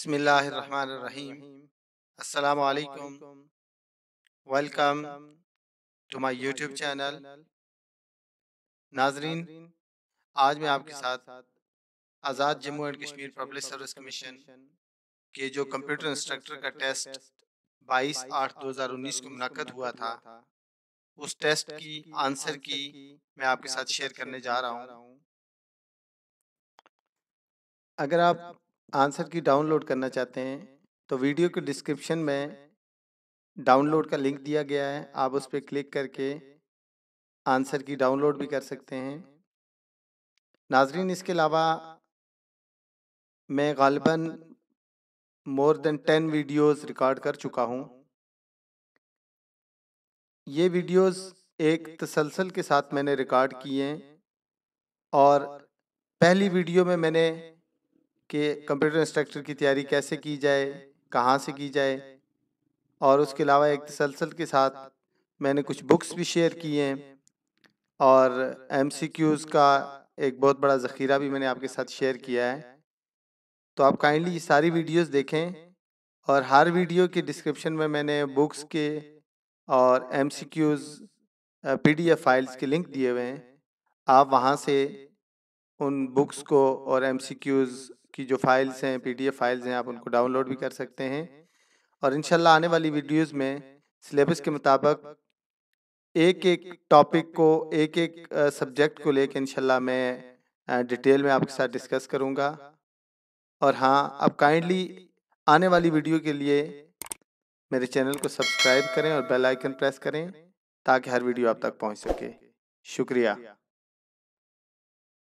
बसमीम असलकम welcome to my YouTube channel नाजरीन आज मैं आपके साथ Azad Jammu and Kashmir public service commission के जो कंप्यूटर इंस्ट्रक्टर का टेस्ट 22 आठ 2019 को मुनद हुआ था उस टेस्ट की आंसर की मैं आपके साथ शेयर करने जा रहा हूँ अगर आप आंसर की डाउनलोड करना चाहते हैं तो वीडियो के डिस्क्रिप्शन में डाउनलोड का लिंक दिया गया है आप उस पर क्लिक करके आंसर की डाउनलोड भी कर सकते हैं नाजरीन इसके अलावा मैं गालबन more than ten videos record कर चुका हूँ ये वीडियोस एक तसलसल के साथ मैंने रिकॉर्ड किए हैं और पहली वीडियो में मैंने कि कंप्यूटर इंस्ट्रक्टर की तैयारी कैसे की जाए कहाँ से की जाए और उसके अलावा एक तसलसल के साथ मैंने कुछ बुक्स भी शेयर की हैं और एम का एक बहुत बड़ा ज़ख़ीरा भी मैंने आपके साथ शेयर किया है तो आप काइंडली ये सारी वीडियोस देखें और हर वीडियो के डिस्क्रिप्शन में मैंने बुक्स के और एम सी फाइल्स के लिंक दिए हुए हैं आप वहाँ से उन बुक्स को और एम की जो फाइल्स हैं पी फाइल्स हैं आप उनको डाउनलोड भी कर सकते हैं और इन आने वाली वीडियोज़ में सिलेबस के मुताबिक एक एक टॉपिक को एक एक सब्जेक्ट को लेकर इनशाला मैं डिटेल में आपके साथ डिस्कस करूंगा और हाँ आप काइंडली आने वाली वीडियो के लिए मेरे चैनल को सब्सक्राइब करें और बेल आइकन प्रेस करें ताकि हर वीडियो आप तक पहुंच सके शुक्रिया